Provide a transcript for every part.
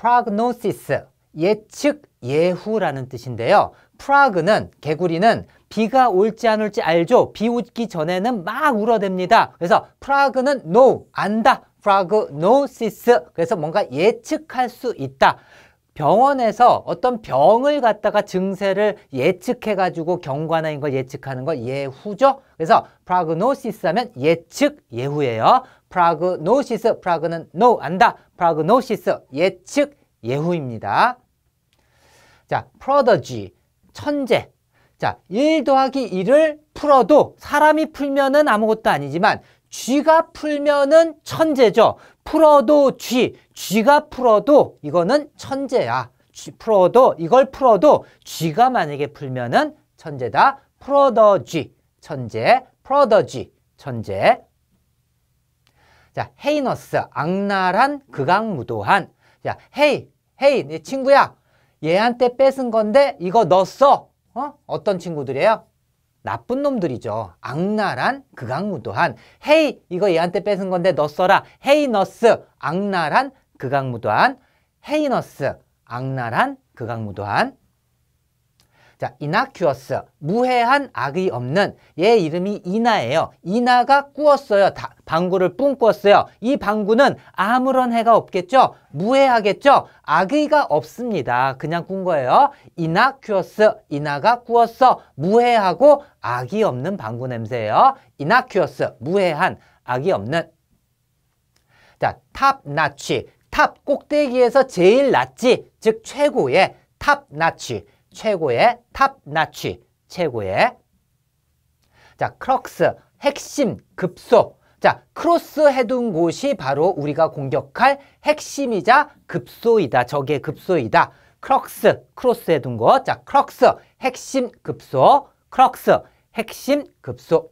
prognosis, 예측, 예후라는 뜻인데요. 프라그는 개구리는 비가 올지 안 올지 알죠. 비 오기 전에는 막 울어댑니다. 그래서 프라그는 no, 안다. 프라그노시스. 그래서 뭔가 예측할 수 있다. 병원에서 어떤 병을 갖다가 증세를 예측해 가지고 경관화인걸 예측하는 걸 예후죠. 그래서 프라그노시스 하면 예측 예후예요. 프라그노시스, 프라그는 no, 안다. 프라그노시스, 예측, 예후입니다. 자, 프로더 d 천재. 자, 1 더하기 1을 풀어도 사람이 풀면은 아무것도 아니지만 쥐가 풀면은 천재죠. 풀어도 쥐, 쥐가 풀어도 이거는 천재야. 쥐 풀어도 이걸 풀어도 쥐가 만약에 풀면은 천재다. 프로더쥐, 천재, 프로더쥐, 천재. 자, 헤이너스, 악랄한, 극악무도한. 자, 헤이, 헤이, 내 네 친구야. 얘한테 뺏은 건데 이거 넣었어. 어? 어떤 친구들이에요? 나쁜 놈들이죠. 악랄한, 극악무도한. 헤이, 이거 얘한테 뺏은 건데 넣었어라. 헤이너스, 악랄한, 극악무도한. 헤이너스, 악랄한, 극악무도한. 자, 이나큐어스, 무해한 악이 없는 얘 이름이 이나예요. 이나가 꾸었어요. 다, 방구를 뿜꿨어요이 방구는 아무런 해가 없겠죠? 무해하겠죠? 악의가 없습니다. 그냥 꾼 거예요. 이나 큐어스, 이나가 꾸었어. 무해하고 악이 없는 방구 냄새예요. 이나 큐어스, 무해한, 악이 없는. 자, 탑 나치, 탑 꼭대기에서 제일 낮지, 즉 최고의 탑 나치, 최고의 탑 나치, 최고의 자, 크럭스, 핵심, 급속 자, 크로스해둔 곳이 바로 우리가 공격할 핵심이자 급소이다. 적의 급소이다. 크럭스, 크로스해둔 곳. 자, 크럭스, 핵심 급소. 크럭스, 핵심 급소.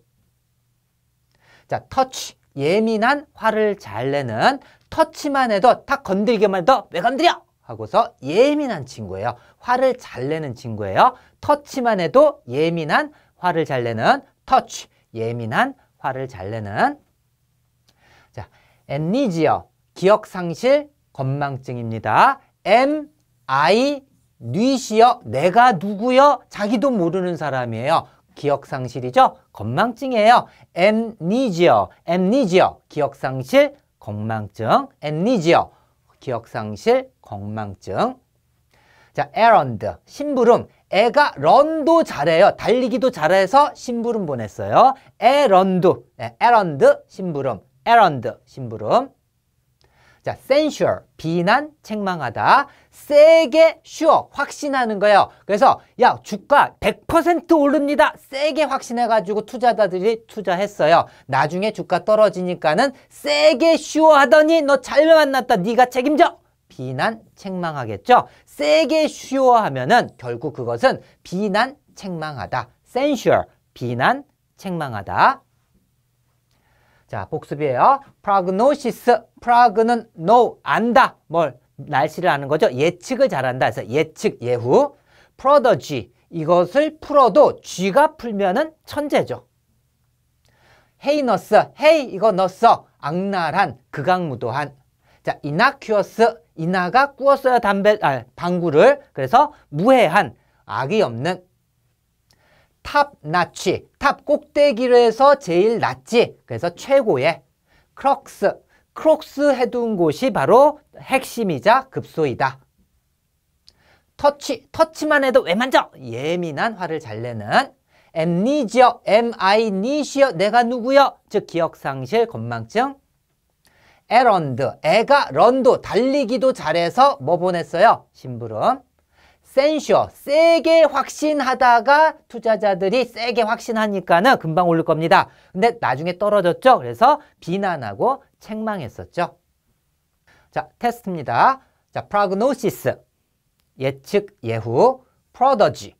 자, 터치, 예민한 화를 잘 내는 터치만 해도 탁 건들기만 해도 왜 건드려? 하고서 예민한 친구예요. 화를 잘 내는 친구예요. 터치만 해도 예민한 화를 잘 내는 터치, 예민한 화를 잘 내는 자, amnesia, 기억상실, 건망증입니다. M, I, 뉘시어, 내가 누구요? 자기도 모르는 사람이에요. 기억상실이죠? 건망증이에요. amnesia, amnesia, 기억상실, 건망증, amnesia, 기억상실, 건망증. 자, errand, 심부름. 애가 런도 잘해요. 달리기도 잘해서 심부름 보냈어요. 에런드, 에런드 예, 심부름. errand, 심부름. 자, censure, 비난, 책망하다. 세게 sure, 확신하는 거예요. 그래서 야, 주가 100% 오릅니다. 세게 확신해가지고 투자자들이 투자했어요. 나중에 주가 떨어지니까는 세게 sure 하더니 너 잘 만났다. 네가 책임져. 비난, 책망하겠죠. 세게 sure 하면은 결국 그것은 비난, 책망하다. censure, 비난, 책망하다. 자, 복습이에요. prognosis. prog는 k n o 안다. 뭘? 날씨를 아는 거죠. 예측을 잘한다. 그래서 예측, 예후. prodigy. 이것을 풀어도 쥐가 풀면은 천재죠. 헤이 너스, 헤이 이거 넣었어. 악랄한, 극악무도한. 자, 이나큐어스, 이나가 꾸었어요 담배, 아, 방구를. 그래서 무해한, 악이 없는. 탑 나치, 탑 꼭대기로 해서 제일 낮지, 그래서 최고의 크록스, 크록스 해둔 곳이 바로 핵심이자 급소이다. 터치, 터치만 해도 왜 만져? 예민한 화를 잘 내는 a 니지 e 엠아이니시어, 내가 누구요? 즉 기억상실, 건망증. 에런드, 애가 런도, 달리기도 잘해서 뭐 보냈어요? 심부름. 센쇼 세게 확신하다가 투자자들이 세게 확신하니까는 금방 오를 겁니다. 근데 나중에 떨어졌죠. 그래서 비난하고 책망했었죠. 자, 테스트입니다. 자, 프라그노시스 예측 예후 프로더지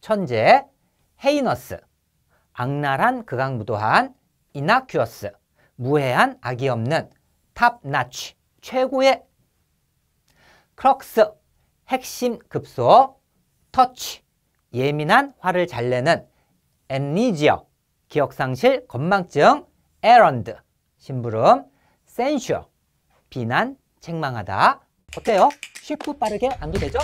천재 헤이너스 악랄한 극악무도한 이나큐어스 무해한 악이 없는 탑나치 최고의 크럭스 핵심 급소어 터치, 예민한 화를 잘 내는 a 니지 e 기억상실, 건망증, 에런드 심부름, 센 e n 비난, 책망하다. 어때요? 쉽고 빠르게 안도 되죠?